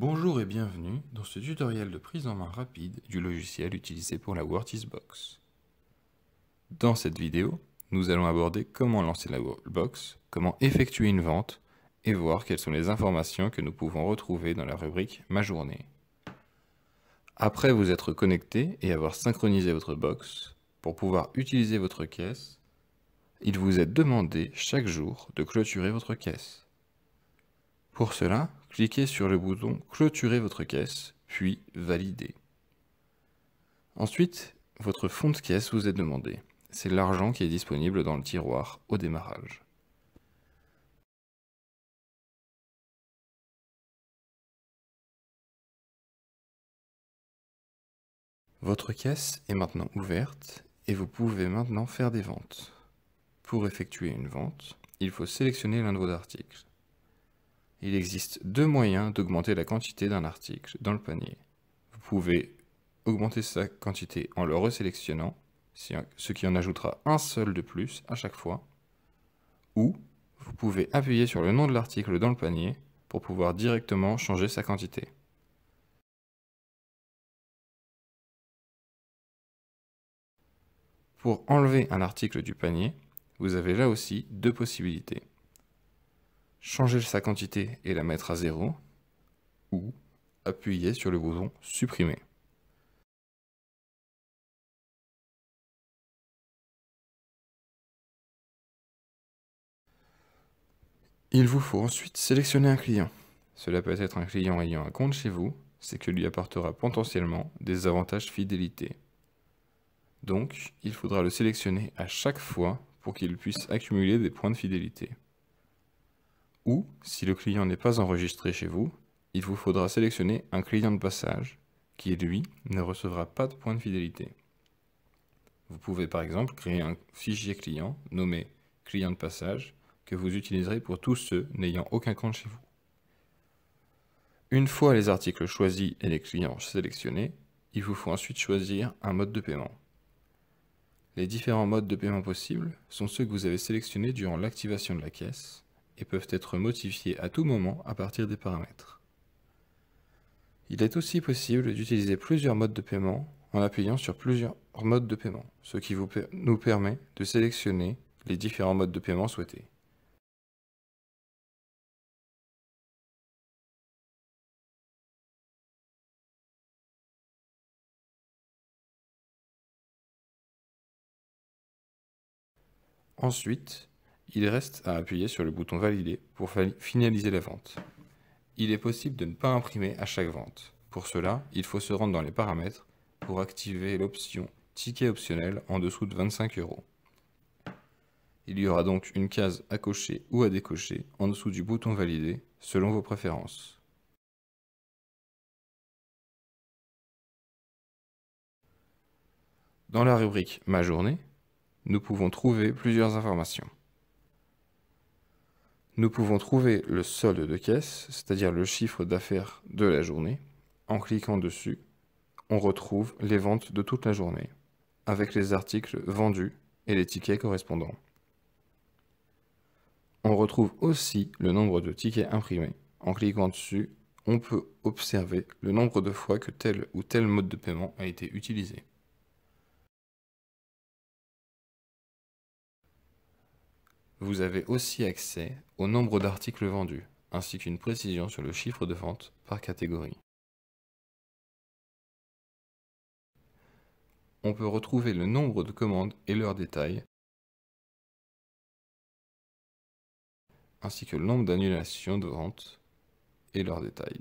Bonjour et bienvenue dans ce tutoriel de prise en main rapide du logiciel utilisé pour la Box. Dans cette vidéo, nous allons aborder comment lancer la box, comment effectuer une vente et voir quelles sont les informations que nous pouvons retrouver dans la rubrique « Ma journée ». Après vous être connecté et avoir synchronisé votre box, pour pouvoir utiliser votre caisse, il vous est demandé chaque jour de clôturer votre caisse. Pour cela, cliquez sur le bouton Clôturer votre caisse, puis Valider. Ensuite, votre fonds de caisse vous est demandé. C'est l'argent qui est disponible dans le tiroir au démarrage. Votre caisse est maintenant ouverte et vous pouvez maintenant faire des ventes. Pour effectuer une vente, il faut sélectionner l'un de vos articles il existe deux moyens d'augmenter la quantité d'un article dans le panier. Vous pouvez augmenter sa quantité en le resélectionnant, ce qui en ajoutera un seul de plus à chaque fois, ou vous pouvez appuyer sur le nom de l'article dans le panier pour pouvoir directement changer sa quantité. Pour enlever un article du panier, vous avez là aussi deux possibilités changer sa quantité et la mettre à zéro, ou appuyer sur le bouton supprimer. Il vous faut ensuite sélectionner un client. Cela peut être un client ayant un compte chez vous, c'est que lui apportera potentiellement des avantages fidélité. Donc, il faudra le sélectionner à chaque fois pour qu'il puisse accumuler des points de fidélité ou, si le client n'est pas enregistré chez vous, il vous faudra sélectionner un client de passage qui, lui, ne recevra pas de points de fidélité. Vous pouvez par exemple créer un fichier client nommé client de passage que vous utiliserez pour tous ceux n'ayant aucun compte chez vous. Une fois les articles choisis et les clients sélectionnés, il vous faut ensuite choisir un mode de paiement. Les différents modes de paiement possibles sont ceux que vous avez sélectionnés durant l'activation de la caisse et peuvent être modifiés à tout moment à partir des paramètres. Il est aussi possible d'utiliser plusieurs modes de paiement en appuyant sur plusieurs modes de paiement, ce qui nous permet de sélectionner les différents modes de paiement souhaités. Ensuite, il reste à appuyer sur le bouton Valider pour finaliser la vente. Il est possible de ne pas imprimer à chaque vente. Pour cela, il faut se rendre dans les paramètres pour activer l'option Ticket optionnel en dessous de 25 euros. Il y aura donc une case à cocher ou à décocher en dessous du bouton Valider selon vos préférences. Dans la rubrique Ma journée, nous pouvons trouver plusieurs informations nous pouvons trouver le solde de caisse, c'est-à-dire le chiffre d'affaires de la journée. En cliquant dessus, on retrouve les ventes de toute la journée, avec les articles vendus et les tickets correspondants. On retrouve aussi le nombre de tickets imprimés. En cliquant dessus, on peut observer le nombre de fois que tel ou tel mode de paiement a été utilisé. Vous avez aussi accès au nombre d'articles vendus, ainsi qu'une précision sur le chiffre de vente par catégorie. On peut retrouver le nombre de commandes et leurs détails, ainsi que le nombre d'annulations de ventes et leurs détails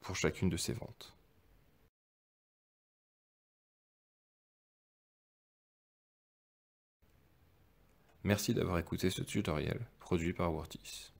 pour chacune de ces ventes. Merci d'avoir écouté ce tutoriel produit par Wortis.